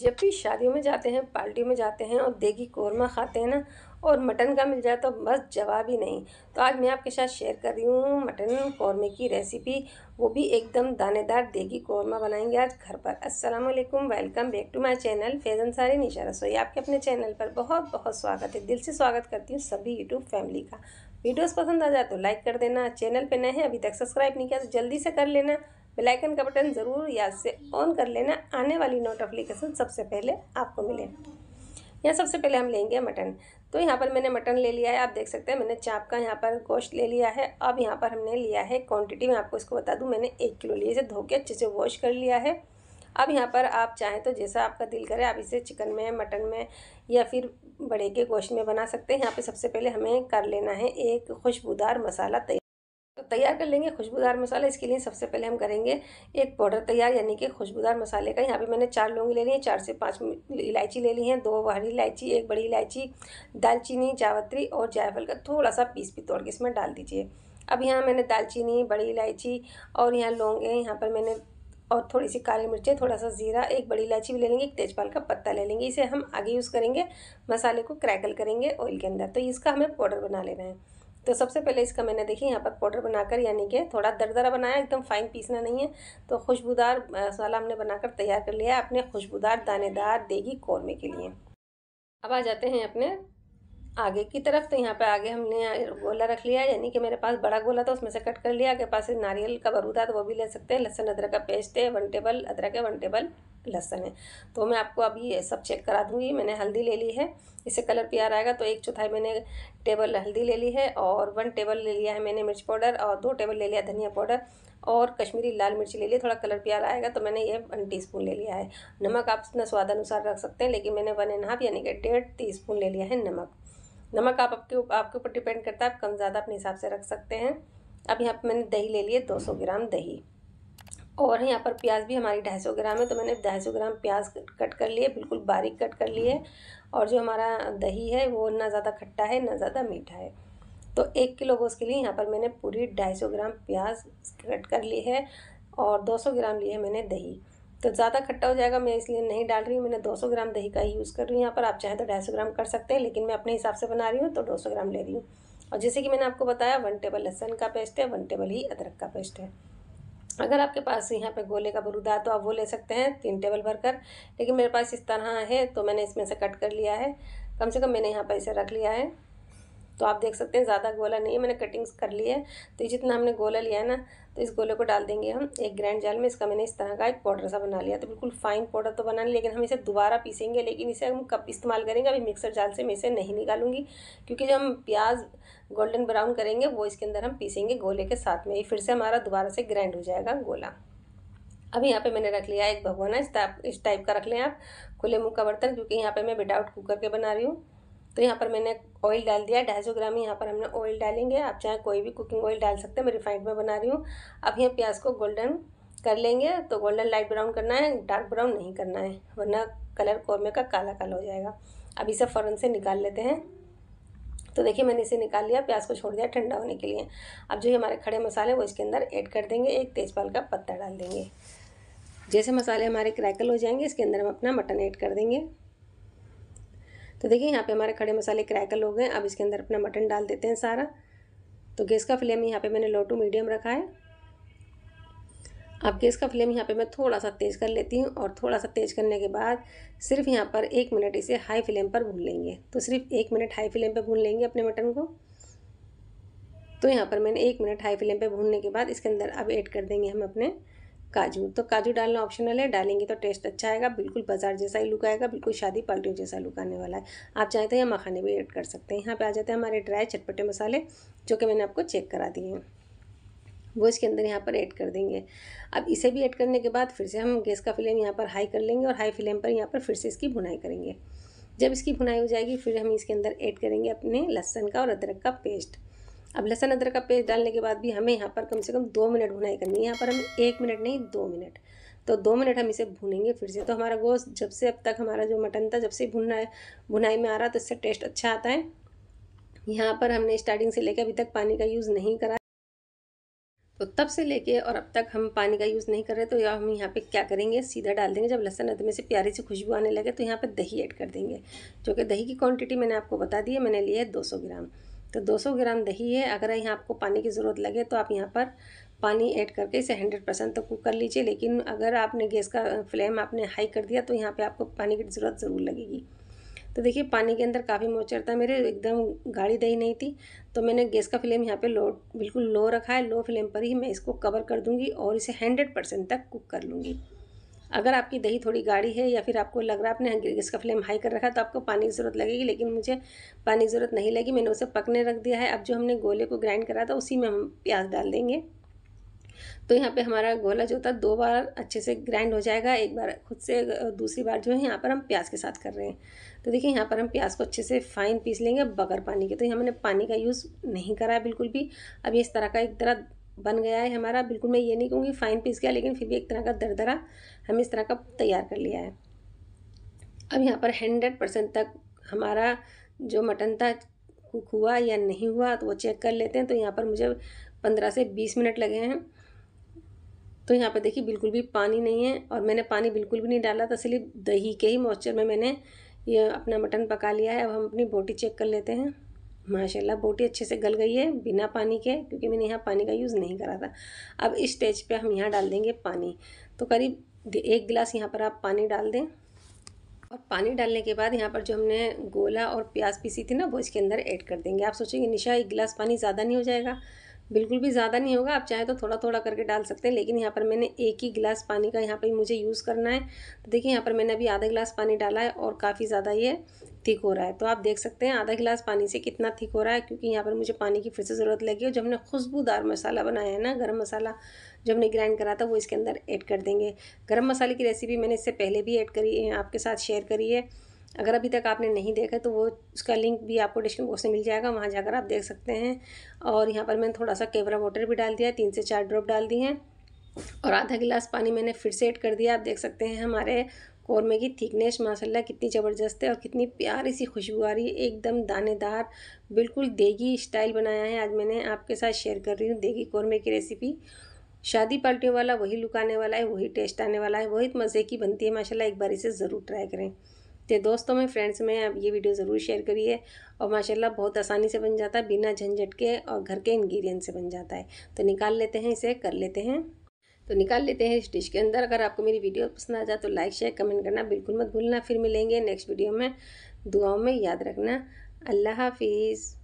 जब भी शादियों में जाते हैं पार्टी में जाते हैं और देगी कौरमा खाते हैं ना और मटन का मिल जाए तो बस जवाब ही नहीं तो आज मैं आपके साथ शेयर कर रही हूँ मटन कौरमे की रेसिपी वो भी एकदम दानेदार देगी कौरमा बनाएंगे आज घर पर अस्सलाम वालेकुम welcome back to my channel फैजन सारी निशा रसोई आपके अपने चैनल पर बहुत बहुत स्वागत है दिल से स्वागत करती हूँ सभी यूट्यूब फैमिली का वीडियोज़ पसंद आ जाए तो लाइक कर देना चैनल पर नए हैं अभी तक सब्सक्राइब नहीं किया तो जल्दी से कर लेना बेल आइकन का बटन ज़रूर याद से ऑन कर लेना आने वाली नोटिफिकेशन सबसे पहले आपको मिले यहाँ सबसे पहले हम लेंगे मटन तो यहाँ पर मैंने मटन ले लिया है आप देख सकते हैं मैंने चाप का यहाँ पर गोश्त ले लिया है अब यहाँ पर हमने लिया है क्वांटिटी मैं आपको इसको बता दूँ मैंने एक किलो लिए इसे धो के अच्छे से वॉश कर लिया है अब यहाँ पर आप चाहें तो जैसा आपका दिल करे आप इसे चिकन में मटन में या फिर बड़े के गोश्त में बना सकते हैं यहाँ पर सबसे पहले हमें कर लेना है एक खुशबूदार मसाला तैयार तैयार कर लेंगे खुशबूदार मसाला इसके लिए सबसे पहले हम करेंगे एक पाउडर तैयार यानी कि खुशबूदार मसाले का यहाँ पे मैंने चार लौंग ले ली हैं चार से पाँच इलायची ले ली है दो हरी इलायची एक बड़ी इलायची दालचीनी जावत्री और जायफल का थोड़ा सा पीस भी तोड़ के इसमें डाल दीजिए अब यहाँ मैंने दालचीनी बड़ी इलायची और यहाँ लौंग है यहाँ पर मैंने और थोड़ी सी काली मिर्चें थोड़ा सा ज़ीरा एक बड़ी इलायची भी ले लेंगे एक तेजपाल का पत्ता ले लेंगे इसे हम आगे यूज़ करेंगे मसाले को क्रैकल करेंगे ऑयल के अंदर तो इसका हमें पाउडर बना लेना है तो सबसे पहले इसका मैंने देखिए यहाँ पर पाउडर बनाकर यानी कि थोड़ा दरदरा बनाया एकदम फाइन पीसना नहीं है तो खुशबूदार मसाला हमने बनाकर तैयार कर लिया अपने खुशबूदार दानेदार देगी कौरमे के लिए अब आ जाते हैं अपने आगे की तरफ तो यहाँ पर आगे हमने गोला रख लिया यानी कि मेरे पास बड़ा गोला था उसमें से कट कर लिया आगे पास नारियल का बरूदा तो वो भी ले सकते हैं लहसुन अदरक का पेस्ट है वन टेबल अदरक है वन टेबल लहसन है तो मैं आपको अभी सब चेक करा दूँगी मैंने हल्दी ले ली है इससे कलर प्यार आएगा तो एक चौथाई मैंने टेबल हल्दी ले ली है और वन टेबल ले लिया है मैंने मिर्च पाउडर और दो टेबल ले लिया धनिया पाउडर और कश्मीरी लाल मिर्च ले लिया थोड़ा कलर प्यार आएगा तो मैंने ये वन टी ले लिया है नमक आप अपना स्वाद अनुसार रख सकते हैं लेकिन मैंने वन एंड हाफ यानी कि डेढ़ टी ले लिया है नमक नमक आप आपके आपके ऊपर डिपेंड करता है आप कम ज़्यादा अपने हिसाब से रख सकते हैं अब यहाँ पर मैंने दही ले लिए 200 ग्राम दही और यहाँ पर प्याज भी हमारी ढाई सौ ग्राम है तो मैंने ढाई सौ ग्राम प्याज कट कर लिए बिल्कुल बारीक कट कर लिए और जो हमारा दही है वो ना ज़्यादा खट्टा है ना ज़्यादा मीठा है तो एक किलो गोश्त के लिए यहाँ पर मैंने पूरी ढाई सौ ग्राम प्याज कट कर ली है और दो सौ ग्राम लिए है मैंने दही तो ज़्यादा खट्टा हो जाएगा मैं इसलिए नहीं डाल रही हूँ मैंने सौ ग्राम दही का ही यूज़ कर रही हूँ यहाँ पर आप चाहें तो ढाई सौ ग्राम कर सकते हैं लेकिन मैं अपने हिसाब से बना रही हूँ तो दो सौ ग्राम ले रही हूँ और जैसे कि मैंने आपको बताया वन टेबल लहसन का पेस्ट है वन टेबल ही अदरक का पेस्ट है अगर आपके पास यहाँ पे गोले का है तो आप वो ले सकते हैं तीन टेबल भर कर लेकिन मेरे पास इस तरह है तो मैंने इसमें से कट कर लिया है कम से कम मैंने यहाँ पर इसे रख लिया है तो आप देख सकते हैं ज़्यादा गोला नहीं है मैंने कटिंग्स कर ली है तो जितना हमने गोला लिया है ना तो इस गोले को डाल देंगे हम एक ग्रैंड जाल में इसका मैंने इस तरह का एक पाउडर सा बना लिया तो बिल्कुल फाइन पाउडर तो बना लेकिन हम इसे दोबारा पीसेंगे लेकिन इसे हम कब इस्तेमाल करेंगे अभी मिक्सर जाल से मैं इसे नहीं निकालूंगी क्योंकि जब हम प्याज गोल्डन ब्राउन करेंगे वो इसके अंदर हम पीसेंगे गोले के साथ में फिर से हमारा दोबारा से ग्रैंड हो जाएगा गोला अब यहाँ पे मैंने रख लिया एक भगवाना इस टाइप इस टाइप का रख लें आप खुले मुँह का बर्तन क्योंकि यहाँ पे मैं विदाउट कुकर के बना रही हूँ तो यहाँ पर मैंने ऑयल डाल दिया ढाई सौ ग्राम यहाँ पर हमने ऑयल डालेंगे आप चाहे कोई भी कुकिंग ऑयल डाल सकते हैं मैं रिफाइंड में बना रही हूँ अब यहाँ प्याज को गोल्डन कर लेंगे तो गोल्डन लाइट ब्राउन करना है डार्क ब्राउन नहीं करना है वरना कलर कोरमे का काला काला हो जाएगा अब इसे फ़ौरन से निकाल लेते हैं तो देखिए मैंने इसे निकाल लिया प्याज को छोड़ दिया ठंडा होने के लिए अब जो ये हमारे खड़े मसाले वो इसके अंदर ऐड कर देंगे एक तेजपाल का पत्ता डाल देंगे जैसे मसाले हमारे क्रैकल हो जाएंगे इसके अंदर हम अपना मटन ऐड कर देंगे तो देखिए यहाँ पे हमारे खड़े मसाले क्रैकल हो गए अब इसके अंदर अपना मटन डाल देते हैं सारा तो गैस का फ्लेम यहाँ पे मैंने लो टू मीडियम रखा है अब गैस का फ्लेम यहाँ पे मैं थोड़ा सा तेज़ कर लेती हूँ और थोड़ा सा तेज़ करने के बाद सिर्फ यहाँ पर एक मिनट इसे हाई फ्लेम पर भून लेंगे तो सिर्फ एक मिनट हाई फ्लेम पर भून लेंगे अपने मटन को तो यहाँ पर मैंने एक मिनट हाई फ्लेम पर भूनने के बाद इसके अंदर अब ऐड कर देंगे हम अपने काजू तो काजू डालना ऑप्शनल है डालेंगे तो टेस्ट अच्छा आएगा बिल्कुल बाजार जैसा ही लुक आएगा बिल्कुल शादी पार्टियों जैसा लुक आने वाला है आप चाहें तो यहाँ मखाने भी ऐड कर सकते हैं यहाँ पे आ जाते हैं हमारे ड्राई चटपटे मसाले जो कि मैंने आपको चेक करा दिए हैं वो इसके अंदर यहाँ पर ऐड कर देंगे अब इसे भी ऐड करने के बाद फिर से हम गैस का फ्लेम यहाँ पर हाई कर लेंगे और हाई फ्लेम पर यहाँ पर फिर से इसकी भुनाई करेंगे जब इसकी भुनाई हो जाएगी फिर हम इसके अंदर ऐड करेंगे अपने लहसन का और अदरक का पेस्ट अब लहसुन अदरक का पेस्ट डालने के बाद भी हमें यहाँ पर कम से कम दो मिनट भुनाई करनी है यहाँ पर हमें एक मिनट नहीं दो मिनट तो दो मिनट हम इसे भूनेंगे फिर से तो हमारा गोश्त जब से अब तक हमारा जो मटन था जब से भुनना भुनाई में आ रहा तो इससे टेस्ट अच्छा आता है यहाँ पर हमने स्टार्टिंग से लेकर अभी तक पानी का यूज़ नहीं करा तो तब से लेके और अब तक हम पानी का यूज़ नहीं कर रहे तो या हम यहाँ पे क्या करेंगे सीधा डाल देंगे जब लहसन अदमे से प्यारी सी खुशबू आने लगे तो यहाँ पे दही ऐड कर देंगे जो कि दही की क्वांटिटी मैंने आपको बता दी है मैंने लिया है 200 ग्राम तो 200 ग्राम दही है अगर यहाँ आपको पानी की ज़रूरत लगे तो आप यहाँ पर पानी ऐड करके इसे हंड्रेड परसेंट तक तो कुक कर लीजिए लेकिन अगर आपने गैस का फ्लेम आपने हाई कर दिया तो यहाँ पे आपको पानी की ज़रूरत ज़रूर लगेगी तो देखिए पानी के अंदर काफ़ी मोचर था मेरे एकदम गाढ़ी दही नहीं थी तो मैंने गैस का फ्लेम यहाँ पर लो बिल्कुल लो रखा है लो फ्लेम पर ही मैं इसको कवर कर दूँगी और इसे हंड्रेड परसेंट तक कुक कर लूँगी अगर आपकी दही थोड़ी गाढ़ी है या फिर आपको लग रहा है आपने गैस का फ्लेम हाई कर रखा है तो आपको पानी की ज़रूरत लगेगी लेकिन मुझे पानी की ज़रूरत नहीं लगी मैंने उसे पकने रख दिया है अब जो हमने गोले को ग्राइंड करा था उसी में हम प्याज डाल देंगे तो यहाँ पे हमारा गोला जो था दो बार अच्छे से ग्राइंड हो जाएगा एक बार खुद से दूसरी बार जो है यहाँ पर हम प्याज के साथ कर रहे हैं तो देखिए यहाँ पर हम प्याज को अच्छे से फाइन पीस लेंगे बगैर पानी के तो यहाँ मैंने पानी का यूज़ नहीं करा है बिल्कुल भी अब इस तरह का एक तरह बन गया है हमारा बिल्कुल मैं ये नहीं कहूँगी फाइन पीस गया लेकिन फिर भी एक तरह का दरदरा हमें इस तरह का तैयार कर लिया है अब यहाँ पर हंड्रेड परसेंट तक हमारा जो मटन था कुक हुआ या नहीं हुआ तो वो चेक कर लेते हैं तो यहाँ पर मुझे पंद्रह से बीस मिनट लगे हैं तो यहाँ पर देखिए बिल्कुल भी पानी नहीं है और मैंने पानी बिल्कुल भी नहीं डाला था सिर्फ दही के ही मॉइस्चर में मैंने ये अपना मटन पका लिया है अब हम अपनी बोटी चेक कर लेते हैं माशाल्लाह बोटी अच्छे से गल गई है बिना पानी के क्योंकि मैंने यहाँ पानी का यूज़ नहीं करा था अब इस स्टेज पे हम यहाँ डाल देंगे पानी तो करीब एक गिलास यहाँ पर आप पानी डाल दें और पानी डालने के बाद यहाँ पर जो हमने गोला और प्याज पीसी थी ना वो इसके अंदर ऐड कर देंगे आप सोचेंगे निशा एक गिलास पानी ज़्यादा नहीं हो जाएगा बिल्कुल भी ज़्यादा नहीं होगा आप चाहे तो थोड़ा थोड़ा करके डाल सकते हैं लेकिन यहाँ पर मैंने एक ही गिलास पानी का यहाँ पर मुझे यूज़ करना है तो देखिए यहाँ पर मैंने अभी आधा गिलास पानी डाला है और काफ़ी ज़्यादा ये थिक हो रहा है तो आप देख सकते हैं आधा गिलास पानी से कितना थिक हो रहा है क्योंकि यहाँ पर मुझे पानी की फिर से ज़रूरत लगी और जो हमने खुशबूदार मसाला बनाया है ना गर्म मसाला जो हमने ग्राइंड करा था वो इसके अंदर ऐड कर देंगे गर्म मसाले की रेसिपी मैंने इससे पहले भी ऐड करी आपके साथ शेयर करी है अगर अभी तक आपने नहीं देखा तो वो उसका लिंक भी आपको डिस्क्रिप्शन बॉक्स में मिल जाएगा वहाँ जाकर आप देख सकते हैं और यहाँ पर मैंने थोड़ा सा केवरा वाटर भी डाल दिया है तीन से चार ड्रॉप डाल दी हैं और आधा गिलास पानी मैंने फिर से ऐड कर दिया आप देख सकते हैं हमारे कौरमे की थिकनेस माशाल्लाह कितनी ज़बरदस्त है और कितनी प्यारी सी खुशबू आ रही है एकदम दानेदार बिल्कुल देगी स्टाइल बनाया है आज मैंने आपके साथ शेयर कर रही हूँ देगी कौरमे की रेसिपी शादी पार्टियों वाला वही लुक आने वाला है वही टेस्ट आने वाला है वही मज़े की बनती है माशाल्लाह एक बार इसे ज़रूर ट्राई करें तो दोस्तों में फ्रेंड्स में आप ये वीडियो ज़रूर शेयर करिए और माशाल्लाह बहुत आसानी से बन जाता है बिना झंझट के और घर के इन्ग्रीडियंट से बन जाता है तो निकाल लेते हैं इसे कर लेते हैं तो निकाल लेते हैं इस डिश के अंदर अगर आपको मेरी वीडियो पसंद आ जाए तो लाइक शेयर कमेंट करना बिल्कुल मत भूलना फिर मिलेंगे नेक्स्ट वीडियो में दुआओं में याद रखना अल्लाह हाफिज़